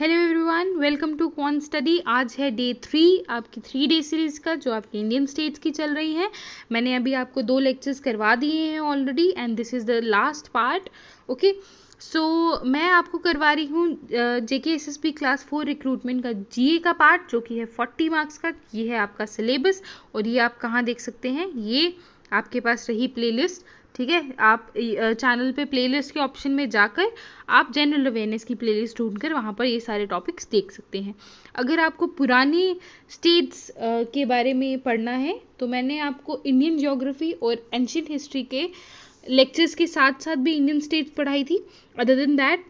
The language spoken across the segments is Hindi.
hello everyone welcome to Kwan study आज है डे थ्री आपकी थ्री डे सीरीज़ का जो आपकी इंडियन स्टेट्स की चल रही है मैंने अभी आपको दो लेक्चर्स करवा दिए हैं already and this is the last part okay so मैं आपको करवा रही हूँ JK S S P class four recruitment का जीए का पार्ट जो कि है फोर्टी मार्क्स का ये है आपका सिलेबस और ये आप कहाँ देख सकते हैं ये आपके पास रही प्लेलिस्ट ठीक है आप चैनल पे प्लेलिस्ट के ऑप्शन में जाकर आप जनरल अवेयरनेस की प्लेलिस्ट ढूंढकर वहाँ पर ये सारे टॉपिक्स देख सकते हैं अगर आपको पुरानी स्टेट्स के बारे में पढ़ना है तो मैंने आपको इंडियन जोग्राफी और एंशियट हिस्ट्री के लेक्चर्स के साथ साथ भी इंडियन स्टेट्स पढ़ाई थी अदर देन दैट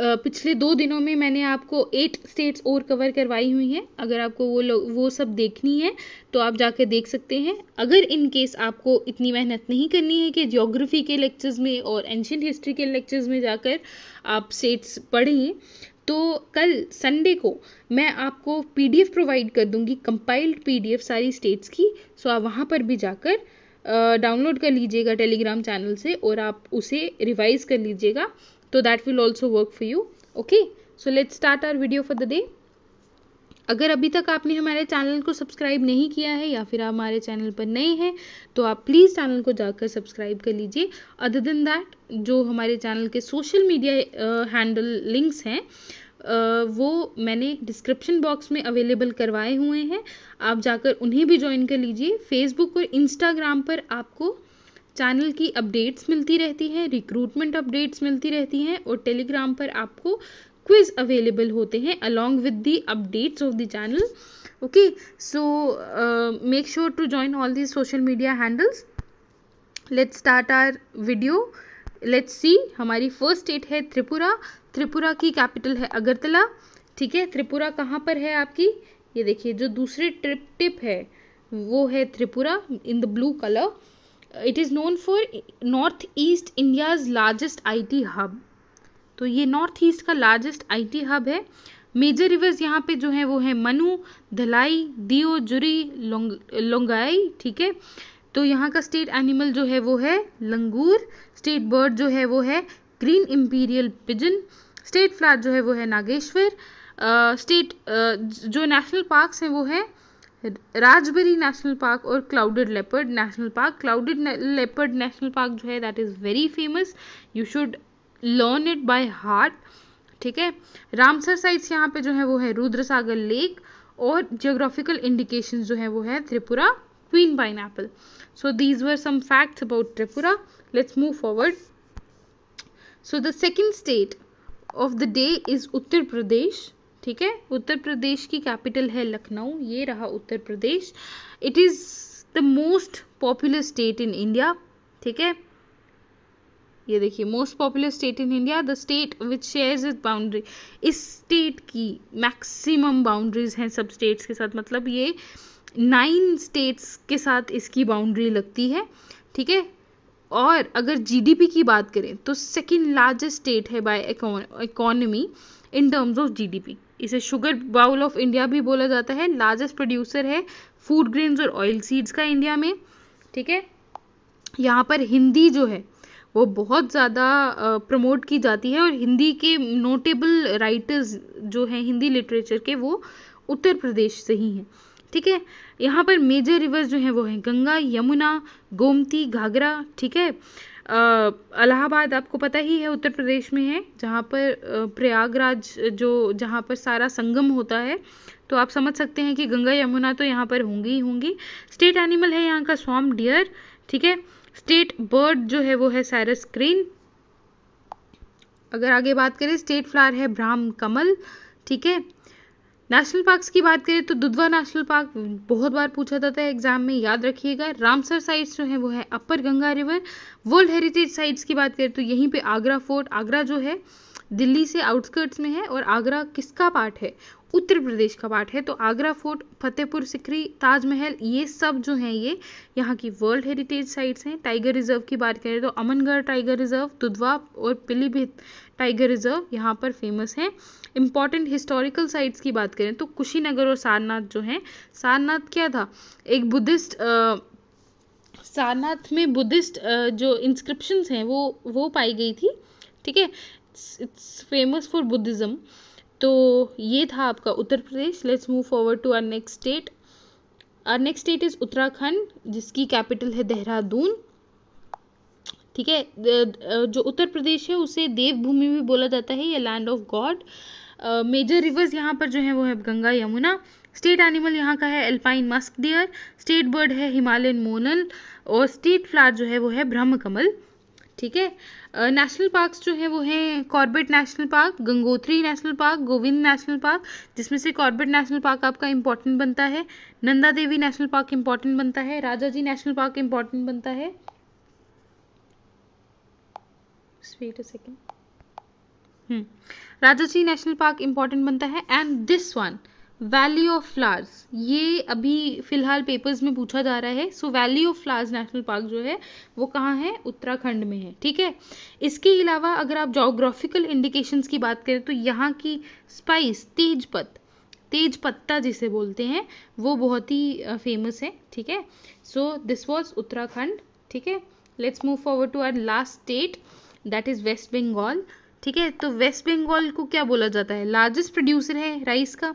पिछले दो दिनों में मैंने आपको एट स्टेट्स और कवर करवाई हुई हैं अगर आपको वो वो सब देखनी है तो आप जाकर देख सकते हैं अगर इन केस आपको इतनी मेहनत नहीं करनी है कि ज्योग्राफी के लेक्चर्स में और एंशंट हिस्ट्री के लेक्चर्स में जाकर आप स्टेट्स पढ़ें तो कल संडे को मैं आपको पीडीएफ प्रोवाइड कर दूंगी कंपाइल्ड पीडीएफ सारी स्टेट्स की सो आप वहाँ पर भी जाकर डाउनलोड कर लीजिएगा टेलीग्राम चैनल से और आप उसे रिवाइज कर लीजिएगा तो that will also work for you okay so let start our video for the day अगर अभी तक आपने हमारे चैनल को सब्सक्राइब नहीं किया है या फिर आप हमारे चैनल पर नए हैं तो आप प्लीज़ चैनल को जाकर सब्सक्राइब कर लीजिए अदर देन दैट जो हमारे चैनल के सोशल मीडिया हैंडल लिंक्स हैं वो मैंने डिस्क्रिप्शन बॉक्स में अवेलेबल करवाए हुए हैं आप जाकर उन्हें भी ज्वाइन कर लीजिए फेसबुक और इंस्टाग्राम पर आपको चैनल की अपडेट्स मिलती रहती हैं रिक्रूटमेंट अपडेट्स मिलती रहती हैं और टेलीग्राम पर आपको क्विज अवेलेबल होते हैं along with the updates of the channel okay so make sure to join all the social media handles let's start our video let's see हमारी फर्स्ट स्टेट है त्रिपुरा त्रिपुरा की कैपिटल है अगरतला ठीक है त्रिपुरा कहाँ पर है आपकी ये देखिए जो दूसरी ट्रिप टिप है वो है Tripura in the blue colour it is known for north east India's largest IT hub तो ये नॉर्थ ईस्ट का लार्जेस्ट आईटी हब है मेजर रिवर्स यहाँ पे जो है वो है मनु धलाई दियो जुरी लोंग लोंगाई ठीक है तो यहाँ का स्टेट एनिमल जो है वो है लंगूर स्टेट बर्ड जो है वो है green imperial pigeon state flat जो है वो है नागेश्वर स्टेट जो नेशनल पार्क्स हैं वो है राजबरी नेशनल पार्क और clouded leopard national park clouded leopard national park जो है that is very famous you should learn it by heart ठीक है रामसर साइट्स यहाँ पे जो है वो है रुद्र सागर लेक और जियोग्राफिकल इंडिकेशन जो है वो है Tripura queen pineapple so these were some facts about Tripura let's move forward so the second state of the day is Uttar Pradesh ठीक है उत्तर प्रदेश की कैपिटल है लखनऊ ये रहा Uttar Pradesh it is the most popular state in India ठीक है ये देखिए most popular state in India the state which shares is boundary इस स्टेट की मैक्सिमम बाउंड्रीज हैं सब स्टेट्स के साथ मतलब ये नाइन स्टेट्स के साथ इसकी बाउंड्री लगती है ठीक है और अगर जीडीपी की बात करें तो सेकेंड लार्जेस्ट स्टेट है by economy in terms of GDP इसे शुगर बाउल ऑफ इंडिया भी बोला जाता है लार्जेस्ट प्रोड्यूसर है फूड ग्रेन्स और ऑयल सीड्स का इंडिया में ठीक है यहाँ पर हिंदी जो है वो बहुत ज़्यादा प्रमोट की जाती है और हिंदी के नोटेबल राइटर्स जो हैं हिंदी लिटरेचर के वो उत्तर प्रदेश से ही हैं ठीक है यहाँ पर मेजर रिवर्स जो हैं वो हैं गंगा यमुना गोमती घाघरा ठीक है अलाहाबाद आपको पता ही है उत्तर प्रदेश में है जहाँ पर प्रयागराज जो जहाँ पर सारा संगम होता है तो आप समझ सकते हैं कि गंगा यमुना तो यहाँ पर होंगी ही होंगी स्टेट एनिमल है यहाँ का स्वाम डियर ठीक है स्टेट बर्ड जो है वो है सैरस क्रीन अगर आगे बात करें स्टेट फ्लावर है ब्राह्म कमल ठीक है नेशनल पार्क्स की बात करें तो दुधवा नेशनल पार्क बहुत बार पूछा जाता है एग्जाम में याद रखिएगा रामसर साइट्स जो है वो है upper Ganga river world heritage sites की बात करें तो यहीं पे आगरा फोर्ट आगरा जो है दिल्ली से आउटस्कर्ट्स में है और आगरा किसका पार्ट है उत्तर प्रदेश का पार्ट है तो आगरा फोर्ट फतेहपुर सिकरी ताजमहल ये सब जो हैं ये यहाँ की वर्ल्ड हेरिटेज साइट्स हैं टाइगर रिजर्व की बात करें तो अमनगढ़ टाइगर रिजर्व दुधवा और पीलीभीत टाइगर रिजर्व यहाँ पर फेमस है इम्पॉर्टेंट हिस्टोरिकल साइट्स की बात करें तो कुशीनगर और सारनाथ जो हैं सारनाथ क्या था एक बुद्धिस्ट सारनाथ में बुद्धिस्ट जो इंस्क्रिप्शंस हैं वो वो पाई गई थी ठीक है इट्स फेमस फॉर बुद्धिज़्म तो ये था आपका Uttar Pradesh let's move forward to our next state our next state is Uttarakhand जिसकी कैपिटल है देहरादून ठीक है जो उत्तर प्रदेश है उसे देवभूमि भी बोला जाता है ये land of god major rivers यहाँ पर जो है वो है गंगा यमुना स्टेट एनिमल यहाँ का है alpine musk deer state bird है हिमालयन मोनल और स्टेट फ्लावर जो है वो है ब्रह्म कमल ठीक है नेशनल पार्क्स जो है वो हैं Corbett national park Gangotri national park Govind national park जिसमें से कॉर्बेट नेशनल पार्क आपका इंपॉर्टेंट बनता है Nanda Devi national park important बनता है Rajaji national park important बनता है just wait a second hmm Rajaji national park important बनता है and this one valley of flowers ये अभी फिलहाल पेपर्स में पूछा जा रहा है so valley of flowers national park जो है वो कहाँ है उत्तराखंड में है ठीक है इसके अलावा अगर आप जोग्राफिकल इंडिकेशंस की बात करें तो यहाँ की स्पाइस तेजपत तेज पत्ता जिसे बोलते हैं वो बहुत ही फेमस है ठीक है सो दिस वॉज उत्तराखंड ठीक है let's move forward to our last state that is west Bengal ठीक है तो वेस्ट बंगाल को क्या बोला जाता है लार्जेस्ट प्रोड्यूसर है राइस का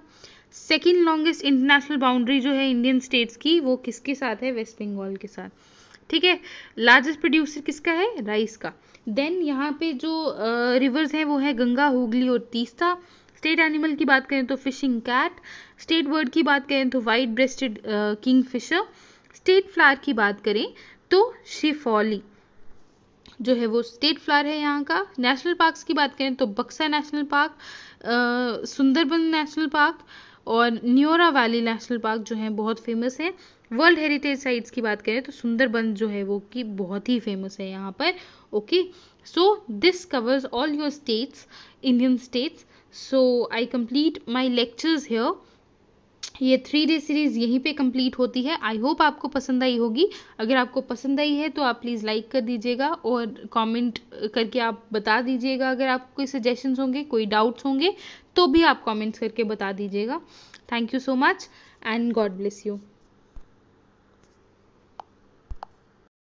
सेकेंड लॉन्गेस्ट इंटरनेशनल बाउंड्री जो है इंडियन स्टेट्स की वो किसके साथ है वेस्ट बंगाल के साथ ठीक है लार्जेस्ट प्रोड्यूसर किसका है राइस का देन यहाँ पे जो रिवर्स uh, हैं वो है गंगा हुगली और तीस्ता स्टेट एनिमल की बात करें तो फिशिंग कैट स्टेट बर्ड की बात करें तो white breasted kingfisher state flower की बात करें तो शिफॉली जो है वो स्टेट फ्लावर है यहाँ का नेशनल पार्क्स की बात करें तो Buxa national park Sundarban national park और न्योरा वैली नेशनल पार्क जो है बहुत फेमस है वर्ल्ड हेरिटेज साइट्स की बात करें तो सुंदरबन जो है वो की बहुत ही फेमस है यहाँ पर okay so this covers all your states Indian states so I complete my lectures here ये थ्री डे सीरीज़ यहीं पे कंप्लीट होती है आई होप आपको पसंद आई होगी अगर आपको पसंद आई है तो आप प्लीज़ लाइक कर दीजिएगा और कमेंट करके आप बता दीजिएगा अगर आपको कोई सजेशंस होंगे कोई डाउट्स होंगे तो भी आप कमेंट्स करके बता दीजिएगा thank you so much and God bless you